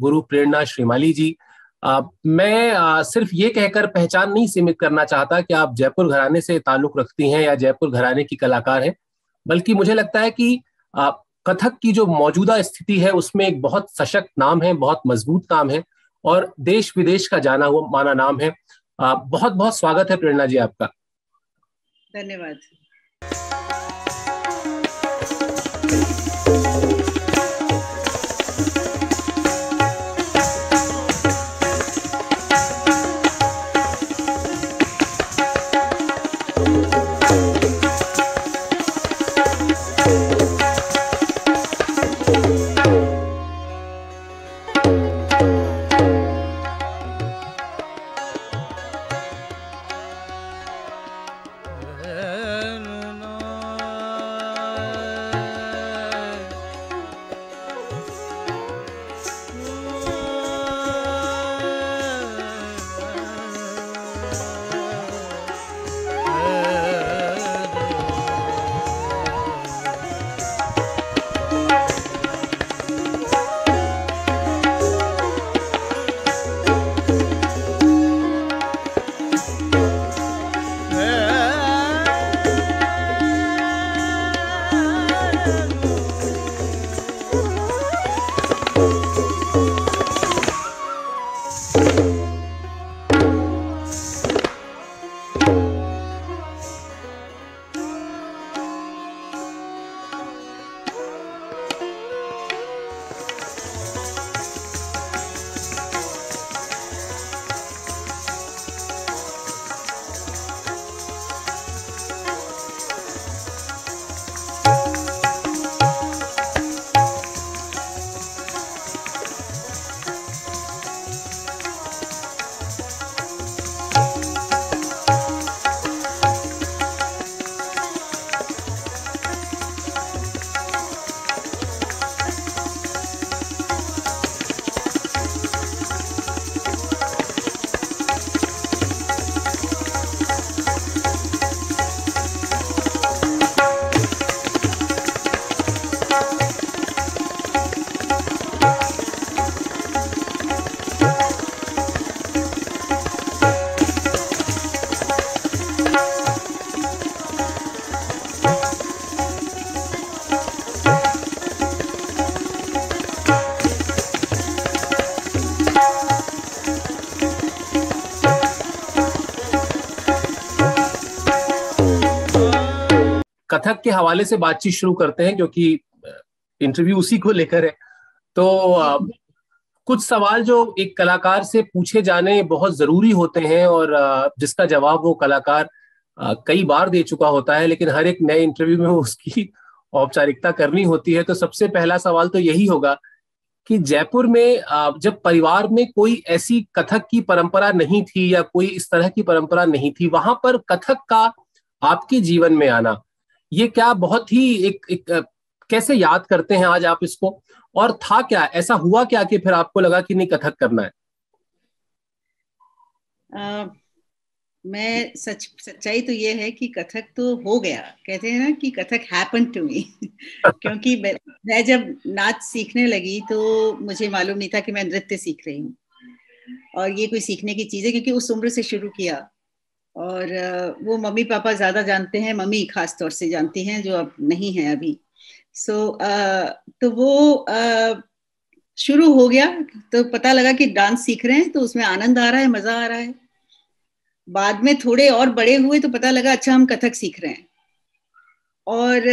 गुरु प्रेरणा श्रीमाली जी आ, मैं आ, सिर्फ ये कहकर पहचान नहीं सीमित करना चाहता कि आप जयपुर घराने से ताल्लुक रखती हैं या जयपुर घराने की कलाकार हैं बल्कि मुझे लगता है कि आ, कथक की जो मौजूदा स्थिति है उसमें एक बहुत सशक्त नाम है बहुत मजबूत नाम है और देश विदेश का जाना हुआ माना नाम है आ, बहुत बहुत स्वागत है प्रेरणा जी आपका धन्यवाद thank you कथक के हवाले से बातचीत शुरू करते हैं क्योंकि इंटरव्यू उसी को लेकर है तो कुछ सवाल जो एक कलाकार से पूछे जाने बहुत जरूरी होते हैं और जिसका जवाब वो कलाकार कई बार दे चुका होता है लेकिन हर एक नए इंटरव्यू में उसकी औपचारिकता करनी होती है तो सबसे पहला सवाल तो यही होगा कि जयपुर में जब परिवार में कोई ऐसी कथक की परंपरा नहीं थी या कोई इस तरह की परंपरा नहीं थी वहां पर कथक का आपके जीवन में आना ये क्या बहुत ही एक, एक कैसे याद करते हैं आज आप इसको और था क्या ऐसा हुआ क्या कि फिर आपको लगा कि नहीं कथक करना है आ, मैं सच सच्चाई तो ये है कि कथक तो हो गया कहते हैं ना कि कथक हैपन टू मी क्योंकि मैं, मैं जब नाच सीखने लगी तो मुझे मालूम नहीं था कि मैं नृत्य सीख रही हूँ और ये कोई सीखने की चीज है क्योंकि उस उम्र से शुरू किया और वो मम्मी पापा ज़्यादा जानते हैं मम्मी खास तौर से जानती हैं जो अब नहीं है अभी सो so, तो वो शुरू हो गया तो पता लगा कि डांस सीख रहे हैं तो उसमें आनंद आ रहा है मज़ा आ रहा है बाद में थोड़े और बड़े हुए तो पता लगा अच्छा हम कथक सीख रहे हैं और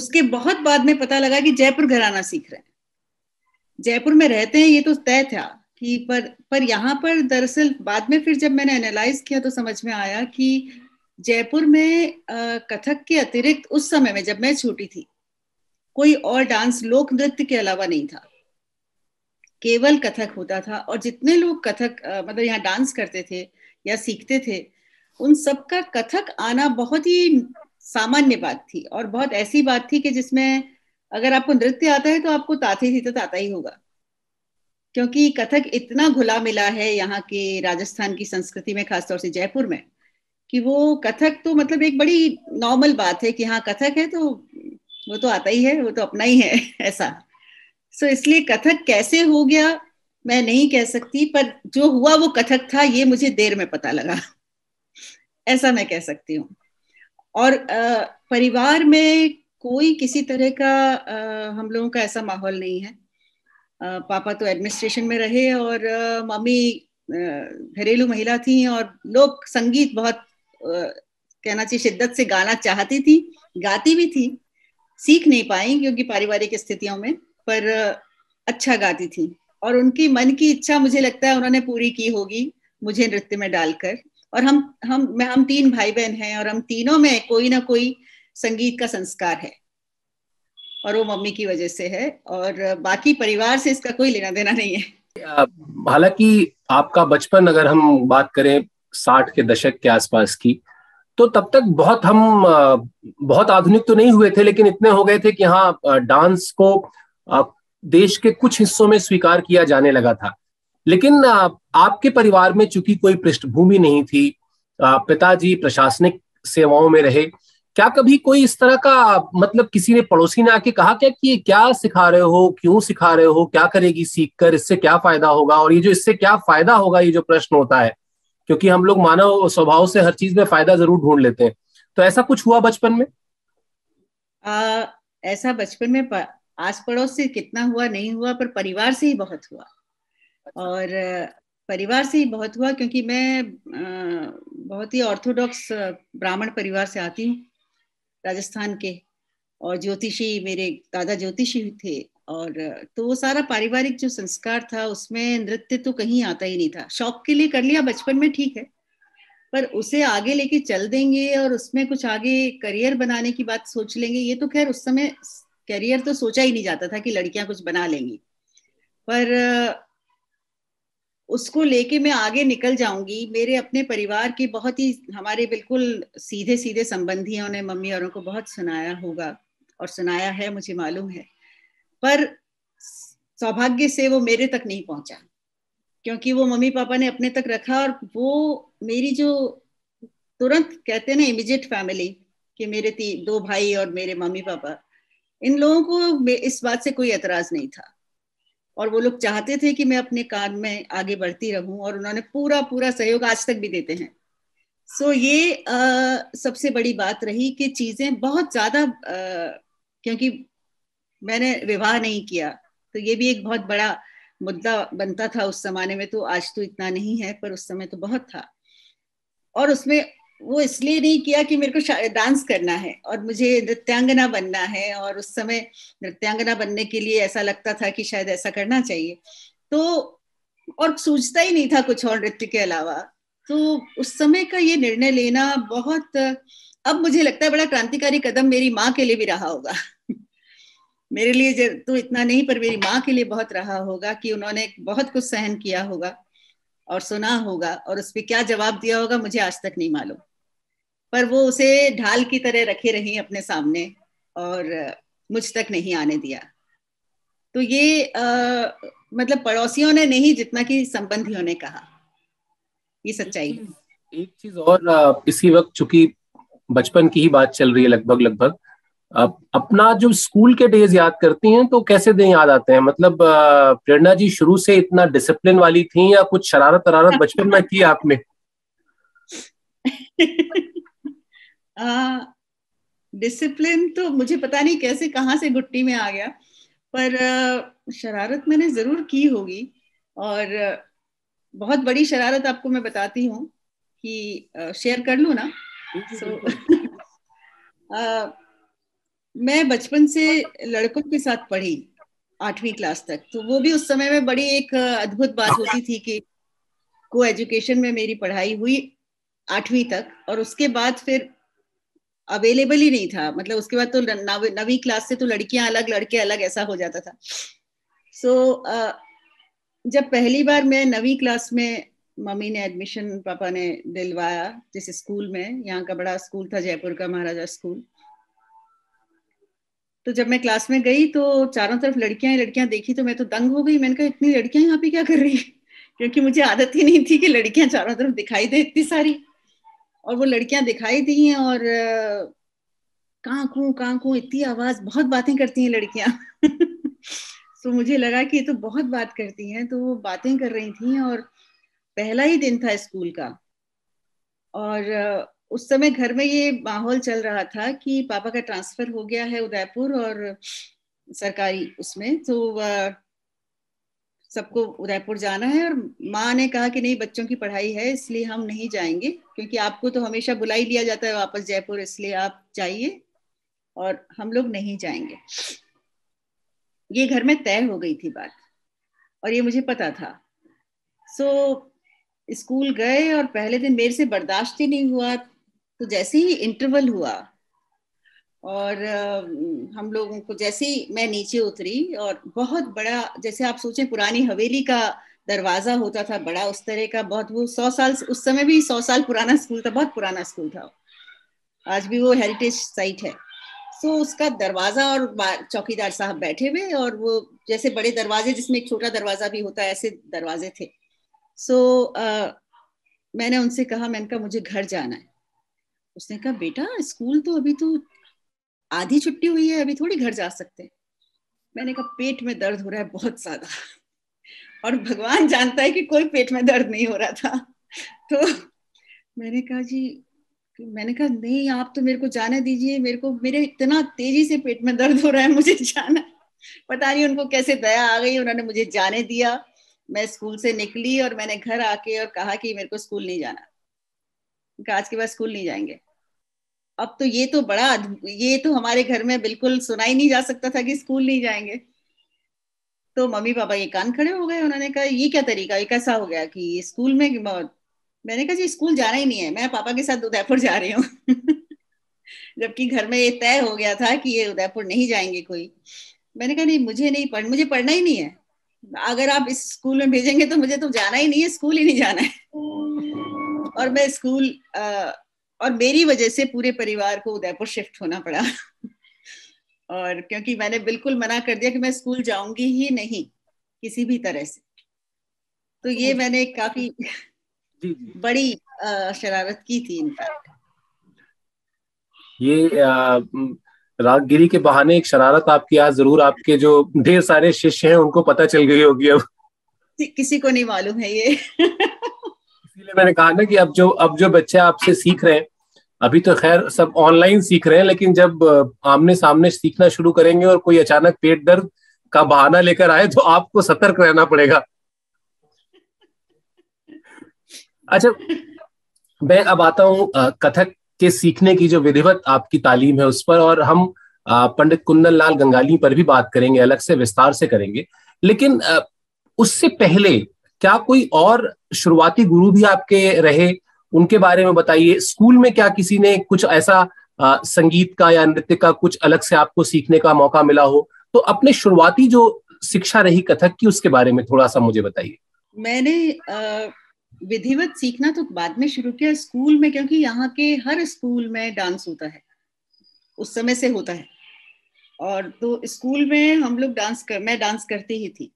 उसके बहुत बाद में पता लगा कि जयपुर घराना सीख रहे हैं जयपुर में रहते हैं ये तो तय था कि पर पर यहाँ पर दरअसल बाद में फिर जब मैंने एनालाइज किया तो समझ में आया कि जयपुर में कथक के अतिरिक्त उस समय में जब मैं छोटी थी कोई और डांस लोक नृत्य के अलावा नहीं था केवल कथक होता था और जितने लोग कथक मतलब यहाँ डांस करते थे या सीखते थे उन सबका कथक आना बहुत ही सामान्य बात थी और बहुत ऐसी बात थी कि जिसमें अगर आपको नृत्य आता है तो आपको ताते ही तो ताता ही होगा क्योंकि कथक इतना घुला मिला है यहाँ के राजस्थान की संस्कृति में खासतौर से जयपुर में कि वो कथक तो मतलब एक बड़ी नॉर्मल बात है कि हाँ कथक है तो वो तो आता ही है वो तो अपना ही है ऐसा सो so, इसलिए कथक कैसे हो गया मैं नहीं कह सकती पर जो हुआ वो कथक था ये मुझे देर में पता लगा ऐसा मैं कह सकती हूँ और आ, परिवार में कोई किसी तरह का आ, हम लोगों का ऐसा माहौल नहीं है पापा तो एडमिनिस्ट्रेशन में रहे और मम्मी घरेलू महिला थी और लोक संगीत बहुत कहना चाहिए शिद्दत से गाना चाहती थी गाती भी थी सीख नहीं पाई क्योंकि पारिवारिक स्थितियों में पर अच्छा गाती थी और उनकी मन की इच्छा मुझे लगता है उन्होंने पूरी की होगी मुझे नृत्य में डालकर और हम हम मैं हम तीन भाई बहन हैं और हम तीनों में कोई ना कोई संगीत का संस्कार है और वो मम्मी की वजह से है और बाकी परिवार से इसका कोई लेना देना नहीं है हालांकि आपका बचपन अगर हम बात करें साठ के दशक के आसपास की तो तब तक बहुत हम बहुत आधुनिक तो नहीं हुए थे लेकिन इतने हो गए थे कि हाँ डांस को देश के कुछ हिस्सों में स्वीकार किया जाने लगा था लेकिन आपके परिवार में चूंकि कोई पृष्ठभूमि नहीं थी पिताजी प्रशासनिक सेवाओं में रहे क्या कभी कोई इस तरह का मतलब किसी ने पड़ोसी ने आके कहा क्या कि ये क्या सिखा रहे हो क्यों सिखा रहे हो क्या करेगी सीख कर इससे क्या फायदा होगा और ये जो इससे क्या फायदा होगा ये जो प्रश्न होता है क्योंकि हम लोग मानव स्वभाव से हर चीज में फायदा जरूर ढूंढ लेते हैं तो ऐसा कुछ हुआ बचपन में आ, ऐसा बचपन में आस पड़ोस से कितना हुआ नहीं हुआ पर परिवार से ही बहुत हुआ अच्छा। और परिवार से ही बहुत हुआ क्योंकि मैं आ, बहुत ही ऑर्थोडॉक्स ब्राह्मण परिवार से आती हूँ राजस्थान के और ज्योतिषी मेरे दादा ज्योतिषी थे और तो वो सारा पारिवारिक जो संस्कार था उसमें नृत्य तो कहीं आता ही नहीं था शौक के लिए कर लिया बचपन में ठीक है पर उसे आगे लेके चल देंगे और उसमें कुछ आगे करियर बनाने की बात सोच लेंगे ये तो खैर उस समय करियर तो सोचा ही नहीं जाता था कि लड़कियां कुछ बना लेंगी पर उसको लेके मैं आगे निकल जाऊंगी मेरे अपने परिवार की बहुत ही हमारे बिल्कुल सीधे सीधे संबंधियों ने मम्मी औरों को बहुत सुनाया होगा और सुनाया है मुझे मालूम है पर सौभाग्य से वो मेरे तक नहीं पहुंचा क्योंकि वो मम्मी पापा ने अपने तक रखा और वो मेरी जो तुरंत कहते ना इमिजिएट फैमिली कि मेरे ती, दो भाई और मेरे मम्मी पापा इन लोगों को इस बात से कोई एतराज नहीं था और वो लोग चाहते थे कि मैं अपने काम में आगे बढ़ती रहूं और उन्होंने पूरा पूरा सहयोग आज तक भी देते हैं सो so, ये आ, सबसे बड़ी बात रही कि चीजें बहुत ज्यादा क्योंकि मैंने विवाह नहीं किया तो ये भी एक बहुत बड़ा मुद्दा बनता था उस जमाने में तो आज तो इतना नहीं है पर उस समय तो बहुत था और उसमें वो इसलिए नहीं किया कि मेरे को डांस करना है और मुझे नृत्यांगना बनना है और उस समय नृत्यांगना बनने के लिए ऐसा लगता था कि शायद ऐसा करना चाहिए तो और सोचता ही नहीं था कुछ और नृत्य के अलावा तो उस समय का ये निर्णय लेना बहुत अब मुझे लगता है बड़ा क्रांतिकारी कदम मेरी माँ के लिए भी रहा होगा मेरे लिए तो इतना नहीं पर मेरी माँ के लिए बहुत रहा होगा कि उन्होंने बहुत कुछ सहन किया होगा और सुना होगा और उस पर क्या जवाब दिया होगा मुझे आज तक नहीं मालूम पर वो उसे ढाल की तरह रखे रही अपने सामने और मुझ तक नहीं आने दिया तो ये आ, मतलब पड़ोसियों ने नहीं जितना कि संबंधियों ने कहा ये सच्चाई है एक चीज और इसी वक्त चूंकि बचपन की ही बात चल रही है लगभग लगभग अपना जो स्कूल के डेज याद करती हैं तो कैसे दिन याद आते हैं मतलब प्रेरणा जी शुरू से इतना डिसिप्लिन वाली थी या कुछ शरारत शरारत बचपन में की आपने डिसिप्लिन तो मुझे पता नहीं कैसे कहाँ से गुट्टी में आ गया पर शरारत मैंने जरूर की होगी और बहुत बड़ी शरारत आपको मैं बताती हूँ कि शेयर कर लू ना सो मैं बचपन से लड़कों के साथ पढ़ी आठवीं क्लास तक तो वो भी उस समय में बड़ी एक अद्भुत बात होती थी कि को एजुकेशन में मेरी पढ़ाई हुई आठवीं तक और उसके बाद फिर अवेलेबल ही नहीं था मतलब उसके बाद तो नवी क्लास से तो लड़कियां अलग लड़के अलग ऐसा हो जाता था सो so, uh, जब पहली बार मैं नवी क्लास में मम्मी ने एडमिशन पापा ने दिलवाया जिस स्कूल में यहाँ का बड़ा स्कूल था जयपुर का महाराजा स्कूल तो जब मैं क्लास में गई तो चारों तरफ लड़कियां ही लड़कियां देखी तो मैं तो दंग हो गई मैंने कहा इतनी लड़कियां यहाँ पे क्या कर रही है क्योंकि मुझे आदत ही नहीं थी कि लड़कियां चारों तरफ दिखाई दे इतनी सारी और वो लड़कियां दिखाई दी हैं और कांकू कांकू इतनी आवाज बहुत बातें करती हैं लड़कियां तो मुझे लगा कि ये तो बहुत बात करती हैं तो वो बातें कर रही थी और पहला ही दिन था स्कूल का और उस समय घर में ये माहौल चल रहा था कि पापा का ट्रांसफर हो गया है उदयपुर और सरकारी उसमें तो सबको उदयपुर जाना है और माँ ने कहा कि नहीं बच्चों की पढ़ाई है इसलिए हम नहीं जाएंगे क्योंकि आपको तो हमेशा बुलाई लिया जाता है वापस जयपुर इसलिए आप जाइए और हम लोग नहीं जाएंगे ये घर में तय हो गई थी बात और ये मुझे पता था सो so, स्कूल गए और पहले दिन मेरे से बर्दाश्त ही नहीं हुआ तो जैसे ही इंटरवल हुआ और हम लोगों को जैसे ही मैं नीचे उतरी और बहुत बड़ा जैसे आप सोचें पुरानी हवेली का दरवाजा होता था बड़ा उस तरह का बहुत वो सौ साल उस समय भी सौ साल पुराना स्कूल था बहुत पुराना स्कूल था आज भी वो हेरिटेज साइट है सो तो उसका दरवाजा और चौकीदार साहब बैठे हुए और वो जैसे बड़े दरवाजे जिसमें एक छोटा दरवाजा भी होता है ऐसे दरवाजे थे सो so, मैंने उनसे कहा मैंने कहा मुझे घर जाना है उसने कहा बेटा स्कूल तो अभी तो आधी छुट्टी हुई है अभी थोड़ी घर जा सकते हैं मैंने कहा पेट में दर्द हो रहा है बहुत ज्यादा और भगवान जानता है कि कोई पेट में दर्द नहीं हो रहा था तो मैंने कहा जी मैंने कहा नहीं आप तो मेरे को जाने दीजिए मेरे को मेरे इतना तेजी से पेट में दर्द हो रहा है मुझे जाना पता नहीं उनको कैसे दया आ गई उन्होंने मुझे जाने दिया मैं स्कूल से निकली और मैंने घर आके और कहा कि मेरे को स्कूल नहीं जाना आज के बाद स्कूल नहीं जाएंगे अब तो ये तो बड़ा ये तो हमारे घर में बिल्कुल सुनाई नहीं जा सकता था कि स्कूल नहीं जाएंगे तो मम्मी पापा ये कान खड़े हो गए उन्होंने कहा ये क्या तरीका ये कैसा हो गया कि स्कूल में मैंने कहा जी स्कूल जाना ही नहीं है मैं पापा के साथ उदयपुर जा रही हूँ जबकि घर में ये तय हो गया था कि ये उदयपुर नहीं जाएंगे कोई मैंने कहा नहीं मुझे नहीं पढ़ मुझे पढ़ना ही नहीं है अगर आप इस स्कूल में भेजेंगे तो मुझे तो जाना ही नहीं है स्कूल ही नहीं जाना है और मैं स्कूल और मेरी वजह से पूरे परिवार को उदयपुर शिफ्ट होना पड़ा और क्योंकि मैंने बिल्कुल मना कर दिया कि मैं स्कूल जाऊंगी ही नहीं किसी भी तरह से तो ये मैंने काफी बड़ी शरारत की थी इनफैक्ट ये आ, रागगिरी के बहाने एक शरारत आपकी आज जरूर आपके जो ढेर सारे शिष्य हैं उनको पता चल गई होगी अब किसी को नहीं मालूम है ये इसीलिए मैंने कहा ना कि अब जो अब जो बच्चे आपसे सीख रहे हैं अभी तो खैर सब ऑनलाइन सीख रहे हैं लेकिन जब आमने सामने सीखना शुरू करेंगे और कोई अचानक पेट दर्द का बहाना लेकर आए तो आपको सतर्क रहना पड़ेगा अच्छा मैं अब आता हूँ कथक के सीखने की जो विधिवत आपकी तालीम है उस पर और हम पंडित कुंदन लाल गंगाली पर भी बात करेंगे अलग से विस्तार से करेंगे लेकिन उससे पहले क्या कोई और शुरुआती गुरु भी आपके रहे उनके बारे में बताइए स्कूल में क्या किसी ने कुछ ऐसा आ, संगीत का या नृत्य का कुछ अलग से आपको सीखने का मौका मिला हो तो अपने शुरुआती जो शिक्षा रही कथक की उसके बारे में थोड़ा सा मुझे बताइए मैंने विधिवत सीखना तो बाद में शुरू किया स्कूल में क्योंकि यहाँ के हर स्कूल में डांस होता है उस समय से होता है और तो स्कूल में हम लोग डांस कर मैं डांस करती ही थी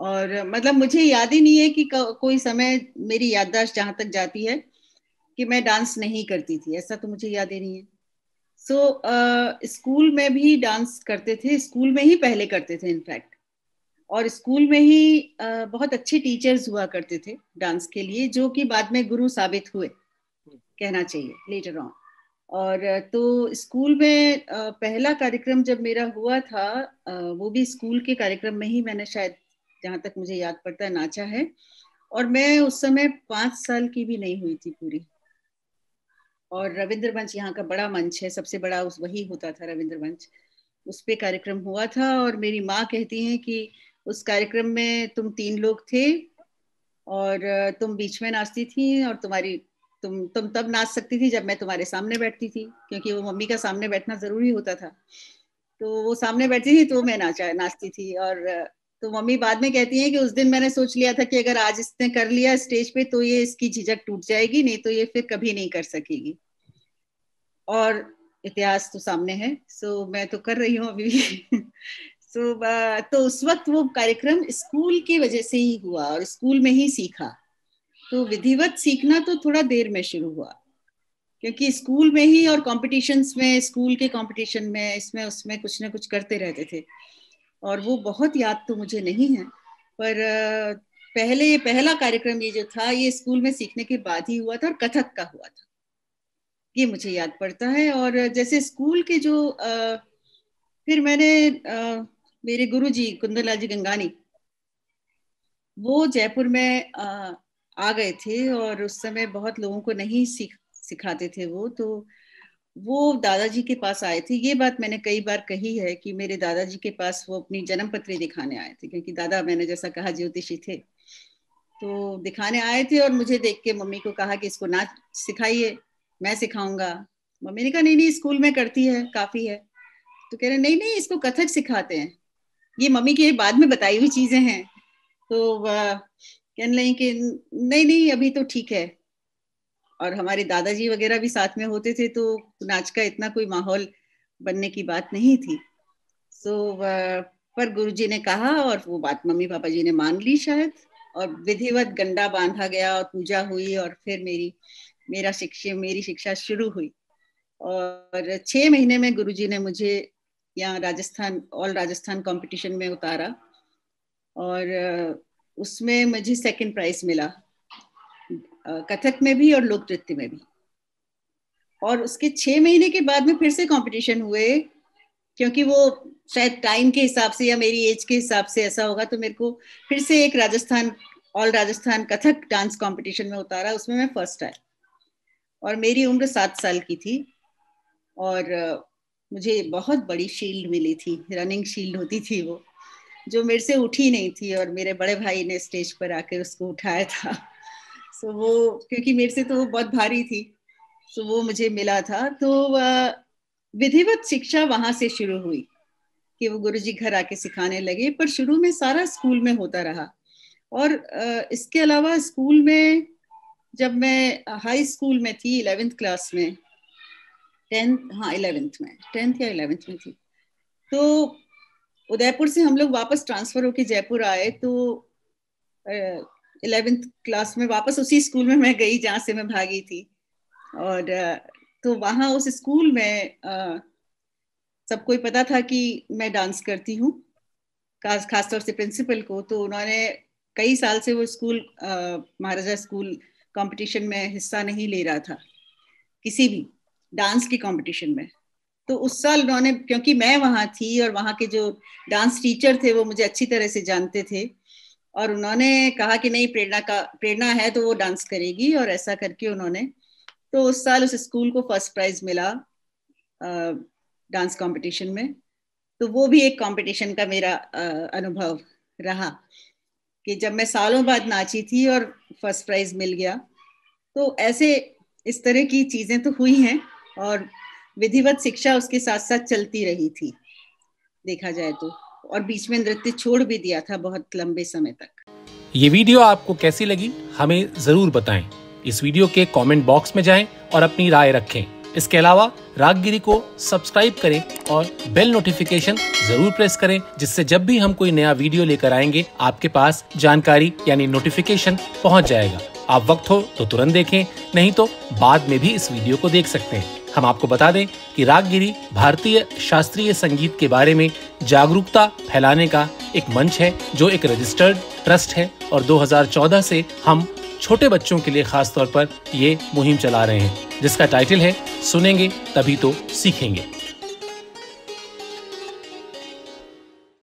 और मतलब मुझे याद ही नहीं है कि कोई समय मेरी याददाश्त जहां तक जाती है कि मैं डांस नहीं करती थी ऐसा तो मुझे याद ही नहीं है सो so, uh, स्कूल में भी डांस करते थे स्कूल में ही पहले करते थे इनफैक्ट और स्कूल में ही uh, बहुत अच्छे टीचर्स हुआ करते थे डांस के लिए जो कि बाद में गुरु साबित हुए कहना चाहिए लेटर ऑन और तो स्कूल में uh, पहला कार्यक्रम जब मेरा हुआ था uh, वो भी स्कूल के कार्यक्रम में ही मैंने शायद जहाँ तक मुझे याद पड़ता है नाचा है और मैं उस समय पांच साल की भी नहीं हुई थी पूरी और रविंद्र मंच यहाँ का बड़ा मंच है सबसे बड़ा उस वही होता था रविंद्र मंच उस पर कार्यक्रम हुआ था और मेरी माँ कहती है कि उस कार्यक्रम में तुम तीन लोग थे और तुम बीच में नाचती थी और तुम्हारी तुम तुम तब नाच सकती थी जब मैं तुम्हारे सामने बैठती थी क्योंकि वो मम्मी का सामने बैठना जरूरी होता था तो वो सामने बैठती थी तो मैं नाचा नाचती थी और तो मम्मी बाद में कहती हैं कि उस दिन मैंने सोच लिया था कि अगर आज इसने कर लिया स्टेज पे तो ये इसकी झिझक टूट जाएगी नहीं तो ये फिर कभी नहीं कर सकेगी और इतिहास तो सामने है सो so, मैं तो कर रही हूँ अभी सो so, uh, तो उस वक्त वो कार्यक्रम स्कूल की वजह से ही हुआ और स्कूल में ही सीखा तो विधिवत सीखना तो थोड़ा देर में शुरू हुआ क्योंकि स्कूल में ही और कॉम्पिटिशन्स में स्कूल के कॉम्पिटिशन में इसमें उसमें कुछ ना कुछ करते रहते थे और वो बहुत याद तो मुझे नहीं है पर पहले ये पहला कार्यक्रम ये जो था ये स्कूल में सीखने के बाद ही हुआ था और कथक का हुआ था ये मुझे याद पड़ता है और जैसे स्कूल के जो आ, फिर मैंने आ, मेरे गुरु जी कुंदनलाल जी गंगानी वो जयपुर में आ, आ गए थे और उस समय बहुत लोगों को नहीं सीख सिखाते थे वो तो वो दादाजी के पास आए थे ये बात मैंने कई बार कही है कि मेरे दादाजी के पास वो अपनी जन्म पत्री दिखाने आए थे क्योंकि दादा मैंने जैसा कहा ज्योतिषी थे तो दिखाने आए थे और मुझे देख के मम्मी को कहा कि इसको नाच सिखाइए मैं सिखाऊंगा मम्मी ने कहा नहीं नहीं स्कूल में करती है काफी है तो कह रहे नहीं नहीं इसको कथक सिखाते हैं ये मम्मी के बाद में बताई हुई चीजें हैं तो कहने लगी कि नहीं नहीं अभी तो ठीक है और हमारे दादाजी वगैरह भी साथ में होते थे तो नाच का इतना कोई माहौल बनने की बात नहीं थी सो so, पर गुरुजी ने कहा और वो बात मम्मी पापा जी ने मान ली शायद और विधिवत गंडा बांधा गया और पूजा हुई और फिर मेरी मेरा शिक्षा मेरी शिक्षा शुरू हुई और छ महीने में गुरुजी ने मुझे यहाँ राजस्थान ऑल राजस्थान कंपटीशन में उतारा और उसमें मुझे सेकंड प्राइज मिला कथक में भी और लोक नृत्य में भी और उसके छह महीने के बाद में फिर से कंपटीशन हुए क्योंकि वो शायद टाइम के हिसाब से या मेरी एज के हिसाब से ऐसा होगा तो मेरे को फिर से एक Rajasthan all Rajasthan Kathak dance competition में उतारा उसमें मैं फर्स्ट आई और मेरी उम्र सात साल की थी और मुझे बहुत बड़ी शील्ड मिली थी रनिंग शील्ड होती थी वो जो मेरे से उठी नहीं थी और मेरे बड़े भाई ने स्टेज पर आकर उसको उठाया था सो तो वो क्योंकि मेरे से तो वो बहुत भारी थी सो तो वो मुझे मिला था तो विधिवत शिक्षा वहां से शुरू हुई कि वो जी घर आके सिखाने लगे पर शुरू में सारा स्कूल में होता रहा और इसके अलावा स्कूल में जब मैं हाई स्कूल में थी इलेवेंथ क्लास में टेंथ हाँ इलेवेंथ में टेंथ या इलेवेंथ में थी तो उदयपुर से हम लोग वापस ट्रांसफर होके जयपुर आए तो इलेवेंथ क्लास में वापस उसी स्कूल में मैं गई जहाँ से मैं भागी थी और तो वहाँ उस स्कूल में सबको ही पता था कि मैं डांस करती हूँ खासतौर से प्रिंसिपल को तो उन्होंने कई साल से वो स्कूल महाराजा स्कूल कंपटीशन में हिस्सा नहीं ले रहा था किसी भी डांस के कंपटीशन में तो उस साल उन्होंने क्योंकि मैं वहाँ थी और वहाँ के जो डांस टीचर थे वो मुझे अच्छी तरह से जानते थे और उन्होंने कहा कि नहीं प्रेरणा का प्रेरणा है तो वो डांस करेगी और ऐसा करके उन्होंने तो उस साल उस स्कूल को फर्स्ट प्राइज मिला डांस कंपटीशन में तो वो भी एक कंपटीशन का मेरा अनुभव रहा कि जब मैं सालों बाद नाची थी और फर्स्ट प्राइज मिल गया तो ऐसे इस तरह की चीजें तो हुई हैं और विधिवत शिक्षा उसके साथ साथ चलती रही थी देखा जाए तो और बीच में नृत्य छोड़ भी दिया था बहुत लंबे समय तक ये वीडियो आपको कैसी लगी हमें जरूर बताएं इस वीडियो के कमेंट बॉक्स में जाएं और अपनी राय रखें इसके अलावा रागगिरी को सब्सक्राइब करें और बेल नोटिफिकेशन जरूर प्रेस करें जिससे जब भी हम कोई नया वीडियो लेकर आएंगे आपके पास जानकारी यानी नोटिफिकेशन पहुंच जाएगा आप वक्त हो तो तुरंत देखें नहीं तो बाद में भी इस वीडियो को देख सकते हैं हम आपको बता दें कि रागगिरी भारतीय शास्त्रीय संगीत के बारे में जागरूकता फैलाने का एक मंच है जो एक रजिस्टर्ड ट्रस्ट है और 2014 से हम छोटे बच्चों के लिए खास तौर पर ये मुहिम चला रहे हैं जिसका टाइटल है सुनेंगे तभी तो सीखेंगे